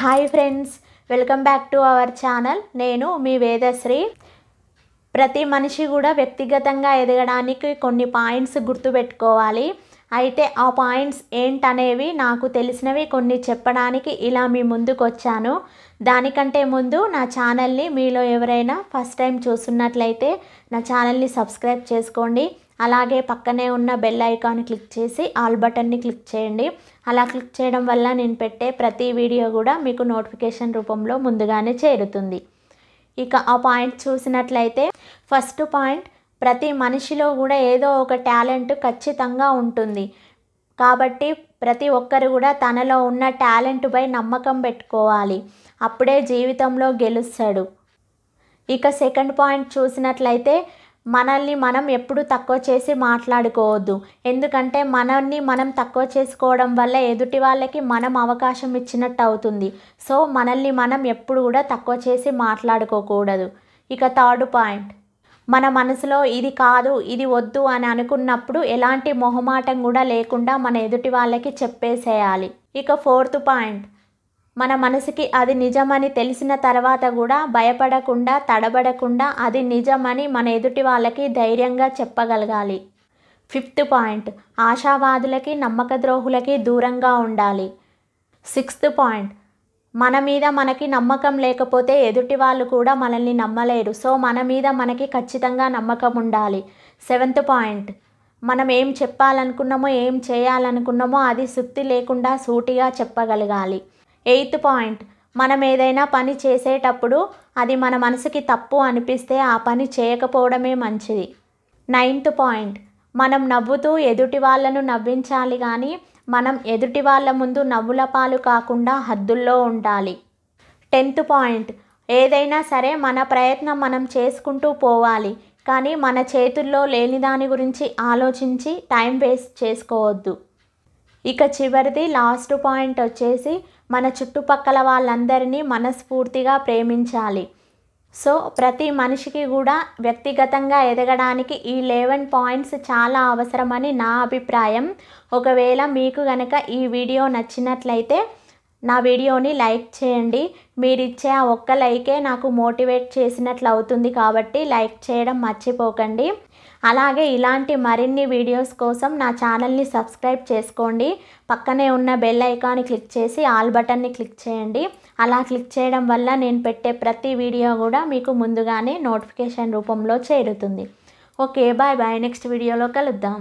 hi friends welcome back to our channel నేను మీ వేదశ్రీ ప్రతి మనిషి కూడా వ్యక్తిగతంగా ఎదగడానికి కొన్ని పాయింట్స్ గుర్తుపెట్టుకోవాలి అయితే ఆ పాయింట్స్ ఏంటనేవి నాకు తెలిసినవి కొన్ని చెప్పడానికి ఇలా మీ ముందుకు వచ్చాను దానికంటే ముందు నా ఛానల్ని మీలో ఎవరైనా ఫస్ట్ టైం చూస్తున్నట్లయితే నా ఛానల్ని సబ్స్క్రైబ్ చేసుకోండి అలాగే పక్కనే ఉన్న బెల్ ఐకాన్ క్లిక్ చేసి ఆల్ బటన్ని క్లిక్ చేయండి అలా క్లిక్ చేయడం వల్ల నేను పెట్టే ప్రతి వీడియో కూడా మీకు నోటిఫికేషన్ రూపంలో ముందుగానే చేరుతుంది ఇక ఆ పాయింట్ చూసినట్లయితే ఫస్ట్ పాయింట్ ప్రతి మనిషిలో కూడా ఏదో ఒక టాలెంట్ ఖచ్చితంగా ఉంటుంది కాబట్టి ప్రతి ఒక్కరు కూడా తనలో ఉన్న టాలెంట్పై నమ్మకం పెట్టుకోవాలి అప్పుడే జీవితంలో గెలుస్తాడు ఇక సెకండ్ పాయింట్ చూసినట్లయితే మనల్ని మనం ఎప్పుడు తక్కువ చేసి మాట్లాడుకోవద్దు ఎందుకంటే మనల్ని మనం తక్కువ చేసుకోవడం వల్ల ఎదుటి వాళ్ళకి మనం అవకాశం ఇచ్చినట్టు అవుతుంది సో మనల్ని మనం ఎప్పుడు కూడా తక్కువ చేసి మాట్లాడుకోకూడదు ఇక థర్డ్ పాయింట్ మన మనసులో ఇది కాదు ఇది వద్దు అని అనుకున్నప్పుడు ఎలాంటి మొహమాటం కూడా లేకుండా మన ఎదుటి వాళ్ళకి చెప్పేసేయాలి ఇక ఫోర్త్ పాయింట్ మన మనసుకి అది నిజమని తెలిసిన తర్వాత కూడా భయపడకుండా తడబడకుండా అది నిజమని మన ఎదుటి వాళ్ళకి ధైర్యంగా చెప్పగలగాలి ఫిఫ్త్ పాయింట్ ఆశావాదులకి నమ్మక ద్రోహులకి దూరంగా ఉండాలి సిక్స్త్ పాయింట్ మన మీద మనకి నమ్మకం లేకపోతే ఎదుటి వాళ్ళు కూడా మనల్ని నమ్మలేరు సో మన మీద మనకి ఖచ్చితంగా నమ్మకం ఉండాలి సెవెంత్ పాయింట్ మనం ఏం చెప్పాలనుకున్నామో ఏం చేయాలనుకున్నామో అది సుత్తి లేకుండా సూటిగా చెప్పగలగాలి ఎయిత్ పాయింట్ మనం ఏదైనా పని చేసేటప్పుడు అది మన మనసుకి తప్పు అనిపిస్తే ఆ పని చేయకపోవడమే మంచిది నైన్త్ పాయింట్ మనం నవ్వుతూ ఎదుటి వాళ్ళను నవ్వించాలి కానీ మనం ఎదుటి వాళ్ళ ముందు నవ్వుల పాలు కాకుండా హద్దుల్లో ఉండాలి టెన్త్ పాయింట్ ఏదైనా సరే మన ప్రయత్నం మనం చేసుకుంటూ పోవాలి కానీ మన చేతుల్లో లేని దాని గురించి ఆలోచించి టైం వేస్ట్ చేసుకోవద్దు ఇక చివరిది లాస్ట్ పాయింట్ వచ్చేసి మన చుట్టుపక్కల వాళ్ళందరినీ మనస్ఫూర్తిగా ప్రేమించాలి సో ప్రతి మనిషికి కూడా వ్యక్తిగతంగా ఎదగడానికి ఈ లెవెన్ పాయింట్స్ చాలా అవసరమని నా అభిప్రాయం ఒకవేళ మీకు గనక ఈ వీడియో నచ్చినట్లయితే నా వీడియోని లైక్ చేయండి మీరిచ్చే ఆ ఒక్క లైకే నాకు మోటివేట్ చేసినట్లు అవుతుంది కాబట్టి లైక్ చేయడం మర్చిపోకండి అలాగే ఇలాంటి మరిన్ని వీడియోస్ కోసం నా ఛానల్ని సబ్స్క్రైబ్ చేసుకోండి పక్కనే ఉన్న బెల్ ఐకాన్ని క్లిక్ చేసి ఆల్ బటన్ని క్లిక్ చేయండి అలా క్లిక్ చేయడం వల్ల నేను పెట్టే ప్రతి వీడియో కూడా మీకు ముందుగానే నోటిఫికేషన్ రూపంలో చేరుతుంది ఓకే బాయ్ బాయ్ నెక్స్ట్ వీడియోలో కలుద్దాం